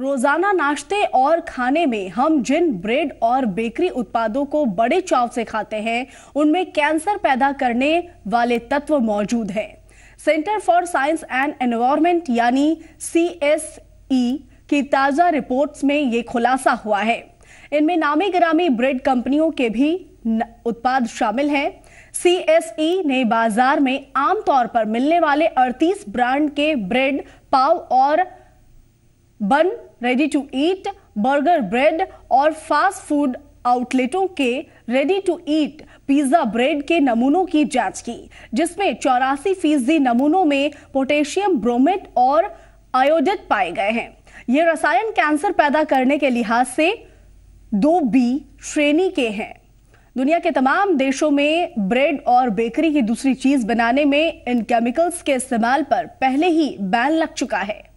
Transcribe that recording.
रोजाना नाश्ते और खाने में हम जिन ब्रेड और बेकरी उत्पादों को बड़े चाव से खाते हैं उनमें कैंसर पैदा करने वाले तत्व मौजूद हैं centre for science and environment यानी सी e की ताज़ा रिपोर्ट्स में ये खुलासा हुआ है इनमें नामी ग्रामी ब्रेड कंपनियों के भी उत्पाद शामिल हैं सीएसई e ने बाजार में आमतौर पर मिलने वाले अड़तीस ब्रांड के ब्रेड पाव और bun ready to eat burger bread और फास्ट फूड आउटलेटों के ready to eat pizza bread के नमूनों की जांच की जिसमें चौरासी फीसदी नमूनों में पोटेशियम ब्रोमेट और आयोडेट पाए गए हैं ये रसायन कैंसर पैदा करने के लिहाज से दो बी श्रेणी के हैं दुनिया के तमाम देशों में ब्रेड और बेकरी की दूसरी चीज बनाने में इन केमिकल्स के इस्तेमाल पर पहले ही बैन लग चुका है